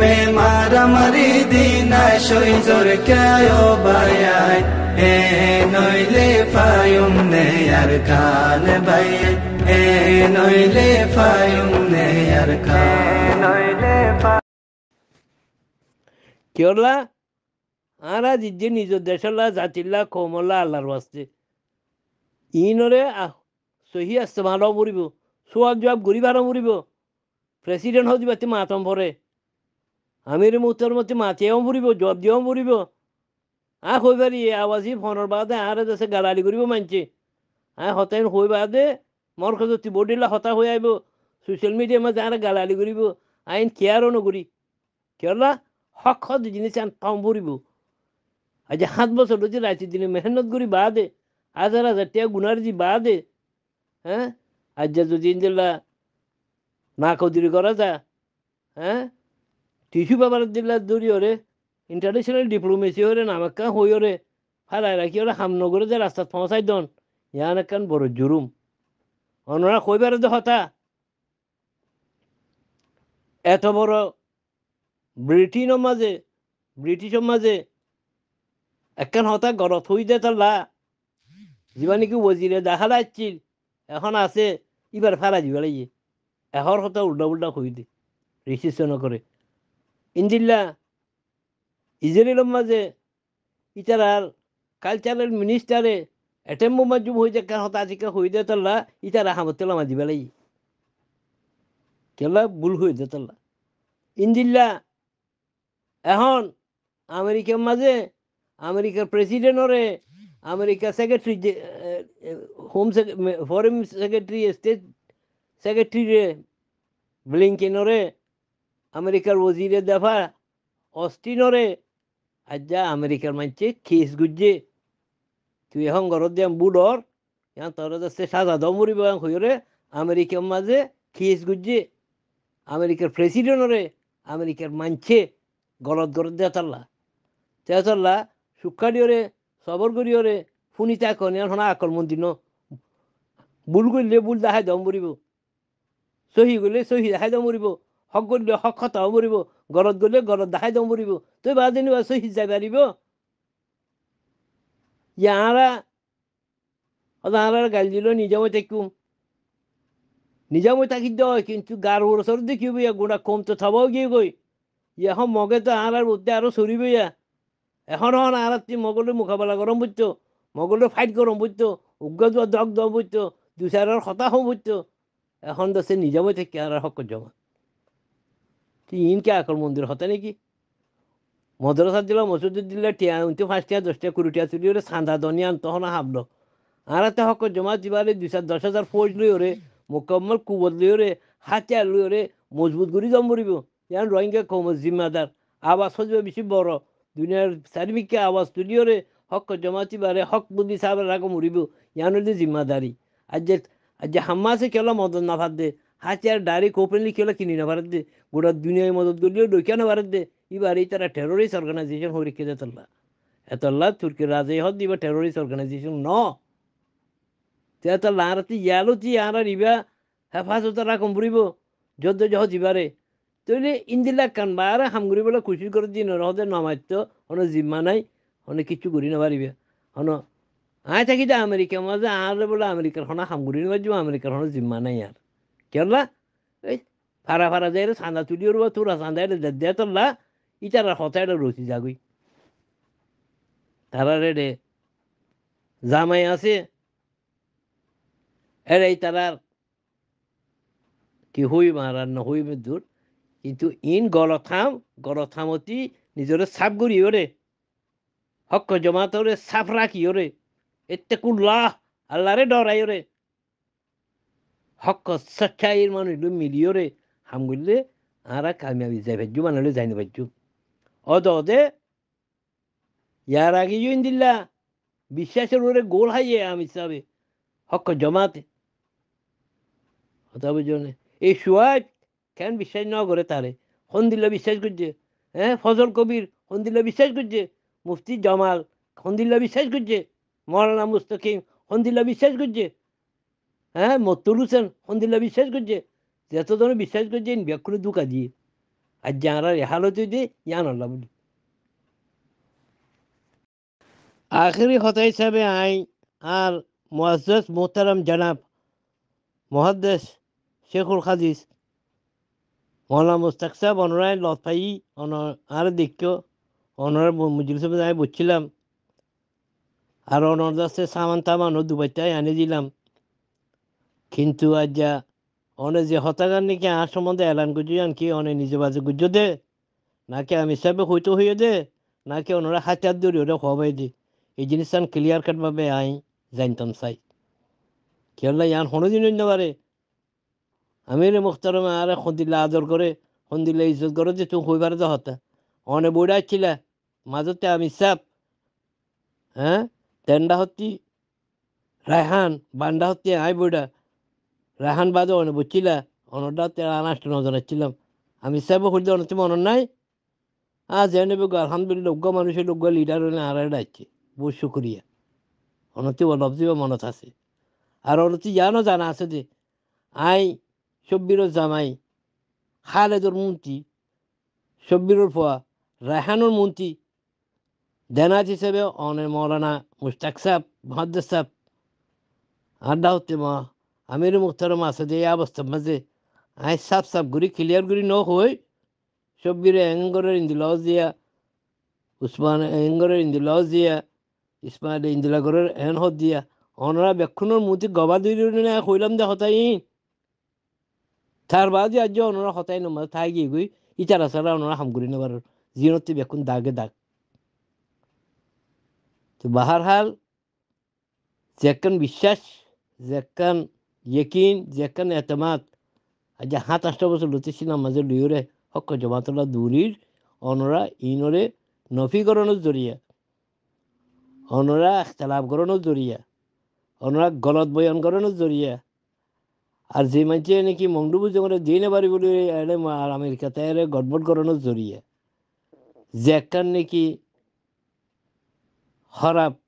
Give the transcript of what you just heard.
মে মারামারি দিনায় সৈজর কেয় বায় এ নইলে ফায়ুম নে আর কান বাই এ নইলে ফায়ুম নে আর নইলে কি হলা যে নিজ দেশলা জাতিলা কমলা আল্লাহর বাস্তে ইনরে সহি আসতে ভালো মরিব জবাব মরিব প্রেসিডেন্ট মাতম ভরে আমির মুহূর্তের মধ্যে মাতিয়াও ফুরিব জব দিয়েও ফুরিব আ হই পারি আওয়াজি ফোনের বাদে আর দেশে গালালি করিব মানছে আ হতাইন হই বাদে মর খজতি বডিলা হতা হয়ে আইব সোশ্যাল মিডিয়া মাঝে আর গালালি করিব আইন কেয়ারও নকরি কেলা হক হদ জিনিস আন কম ফুরিব আজ সাত বছর রয়েছে রাইতে দিনে মেহনত করি বাদে হাজার হাজার টিয়া গুনার জি বাদে হ্যাঁ আজ যদি না কদির করা যা হ্যাঁ তিসু বাবার দিলা দৌড়িয়রে ইন্টারন্যাশনাল ডিপ্লোমেসি হরে নামাক্কা হইরে ফালাই রাখি ওরা হামনগরে যে রাস্তাত ফসাই দন ইয়ান একখান বড় জুরুম অনরা কইবার যে হতা এত বড় ব্রিটিন মাঝে ব্রিটিশ মাঝে একখান হতা গরত হই যে তাল্লা যিবা নাকি ওজিরে দেখা লাগছিল এখন আছে এবার ফেলা যাবে লাগিয়ে এহর হতা উল্টা উল্টা হই দে রিসিশন করে ইঞ্জিল্লা ইসরায়েলের মাঝে ইতারার কালচারাল মিনিস্টারে এটেম মাজুব হয়ে যাকার হতাশিকা হয়ে দে ইতার ইতারা হামতলা দিবে লাগি কেলা ভুল হয়ে দে তাল্লা ইঞ্জিল্লা এখন আমেরিকার মাঝে আমেরিকার প্রেসিডেন্টরে আমেরিকার সেক্রেটারি যে home foreign secretary state secretary রে ব্লিংকেনরে আমেরিকার ওজিরে দেফা অস্টিনরে যা আমেরিকার মানছে খেস গুজে তুই এখন ঘরত দিয়ে বুডর ইয়ান তোর যাচ্ছে সাজা দমরিব হইরে আমেরিকার মাঝে খেস গুজে আমেরিকার প্রেসিডেন্টরে আমেরিকার মানছে গলত গলত দেতাল্লা তেতাল্লা সুখাডিওরে সবর করিওরে ফুনিতা কনিয়ান হনা আকল মন্দির বুল করলে বুল দেখাই দম মরিব সহি গলে সহি দেখাই দম মরিব হক গলিলে হক খতাও মরিব গলত গলে গলত দেখাই দাও মরিব তই বা যেনিবা সহি যাই পাৰিব ইয়াহারা অদাহারার গাল দিল নিজামে থাকুম নিজামে থাকি দয় কিন্তু গার ওরসর দেখিব ইয়া গুণা কম তো থাবাও গিয়ে গই এখন মগে তো আহারার মধ্যে আরো সরিব ইয়া এখন হন আহারার তুই মগলের মোকাবেলা গরম বুঝতো মগলের ফাইট গরম বুঝতো উগ্র দগ দগ বুঝতো দুসারের হতাশ বুঝতো এখন তো সে নিজামে থাকি আর হক জমা ইনকে আকল মন্দির হতে নাকি মদ্রাসা দিলে মসজিদ দিলে ঠিয়া উনতি ফাঁসটিয়া দশটিয়া কুড়িটিয়া চুরি ওরে সাঁধা দনিয়া আনতো হন হাবল আর এতে হক জমা যাবারে দুশ দশ হাজার ফৌজ লই ওরে মোকাম্মল কুবদ লই ওরে হাতিয়ার লই ওরে মজবুত করি জমরিব ইয়ান রোহিঙ্গে কম জিম্মাদার আওয়াজ সজবে বেশি বড় দুনিয়ার চারিমিকে আওয়াজ তুলি ওরে হক জমা যাবারে হক বুদ্ধি সাহেব রাগ মরিব ইয়ান হলে জিম্মাদারি আজ যে আজ যে হাম্মাসে খেলো মদন না দে আর ডাইরেক্ট ওপেনলি কেলা কিনি না ভারত দে গোটা দুনিয়ায় মদত করলেও ডইকা না ভারত দে এবার এই তারা টেরোরিস্ট অর্গানাইজেশন রেখে যেতল্লা এতল্লা তুর্কি রাজে হত দিবা টেরোরিস্ট অর্গানাইজেশন ন তেতল্লা আর ইয়ালো তি আর ইবা হেফাজত রাখম বুড়িব যত যহ জিবারে তৈলে ইন্দিলা কানবা আর হামগুড়ি বলে খুশি করে দিন রহদে নমাত্য হন জিম্মা নাই হনে কিছু ঘুরি না পারিবে হন আয় থাকি আমেরিকা মাঝে আর বলে আমেরিকার হনা হামগুড়ি নেবার আমেরিকার হন জিম্মা নাই আর Kella para para değil sana tülüyor ve tura sana değil de detalla içeri hotelde ruti zagui. Tara rede zamay asi erey tarar কি হুই মারার না হুই দূর কিন্তু ইন গলথাম গলথামতি নিজরে চাপ গড়ি ওরে হক জমাতরে চাপ রাখি ওরে এতে কুল্লাহ আল্লাহরে ডরাই ওরে হক সচ্ছাইয়ের মানুষ মিলিয়রে হাম গুলিলে আর কামিয়াবি যাই ভাজ্য বানালে যাই না ভাজ্য অদ অদে ইয়ার আগে জইন দিল্লা বিশ্বাসের ওরে গোল হাইয়ে আমি হিসাবে হক জমাতে হতাবে জনে এই সুয়াজ কেন বিশ্বাস না করে তারে হন বিশ্বাস করছে হ্যাঁ ফজল কবির হন বিশ্বাস করছে মুফতি জামাল হন বিশ্বাস করছে মৌলানা মুস্তকিম সন্দিল বিশ্বাস করছে হ্যাঁ মতলুসেন সন্ধিলা বিশ্বাস করছে যত ধরনের বিশ্বাস করছে ব্যাকুলে ধোকা দিয়ে আর যারা রেহাল হতে যে ইয়ান আল্লাহ বলি আখেরি হতা হিসাবে আই আর মোয়াজ্জেস মোহতারাম জানাব মহাদ্দেশ শেখুল খাদিস মহলা মুস্তাক সাহেব অনরায় লতাই অনর আর দেখ অনর মজুল আমি বলছিলাম আর অনর দাসে সামান তামান দুবাইটাই আনে দিলাম কিন্তু আজ্ঞা অনে যে হতাগান নাকি আর সম্বন্ধে এলান গুজু আন কি অনে নিজে বাজে গুজো দে নাকি আমি সাবে হইতো হইয়ে দে নাকি ওনারা হাতিয়ার দৌড়ি ওরা খবাই দি এই আন ক্লিয়ার ভাবে আই জানতাম চাই কেলা ইয়ান হনদিন পারে আমি রে মুখতারমে আর সন্দিলে আদর করে সন্দিলে ইজ্জত করে যে তুমি হইবার যা হতা অনে বইডা ছিলা মাজতে আমি সাপ হ্যাঁ তেন্ডা হতি রায়হান বান্দা হতি আই বইডা রাহান বাজে অনেক বুঝছিলা অনটা তেরা আনাষ্ট নজনের ছিলাম আমি সব করতে অনেক মনে নাই আর যে নেবে আলহামদুলিল্লাহ উগ্র মানুষের উগ্র লিডার হলে আর ডাকছে বহুত সুক্রিয়া অনতি অলব্ধি মনত আছে আর অনতি জানো জানা আছে যে আই সব্বির জামাই খালেদর মন্ত্রী সব্বিরর ফোয়া রায়হানুর মন্ত্রী দেনাজ হিসেবে অনে মৌলানা মুস্তাক সাহেব মহাদ্দ সাহেব আড্ডা হতে মা আমিৰ মুখতাৰ মাছ দিয়ে ইয়াৰ বস্তু মাজে আই চাপ চাপ ঘূৰি ক্লিয়াৰ ঘূৰি নহৈ চব্বিৰে এংগৰে ইন্দুলাও দিয়া উচমান এংগৰে ইন্দুলাও জীয়া ইছমানে ইন্দুলা ঘৰৰ এন হত দিয়া অনৰা বেক্ষণৰ মূৰ্তি গবা দুই নাই শৈলাম দে সতাই তাৰ বাদ আজি অনৰা সতাই নমাজ ঠাই কি গৈ ইটা আচাৰা অনৰা সামগুৰি নবাৰ জীৱনতে বেক্ষণ দাগে দাগ বাহাৰ হাল জেকন বিশ্বাস জেকন ইয়েকিন যেখান এতেমাদ আজ হাত আটটা বছর লুতেছিলাম মাঝে লুয়রে হক জমাতলা দূরির অনরা ইনরে নফিকরণের জরিয়া অনরা গরণের জরিয়া অনরা গলত বয়ান গরণের জরিয়া আর যে মানছে নাকি মংডুবু জঙ্গলে দিয়ে নেবারি বলে এনে আমেরিকা তাই গটবট গরণের জরিয়া যেখান নাকি হরাপ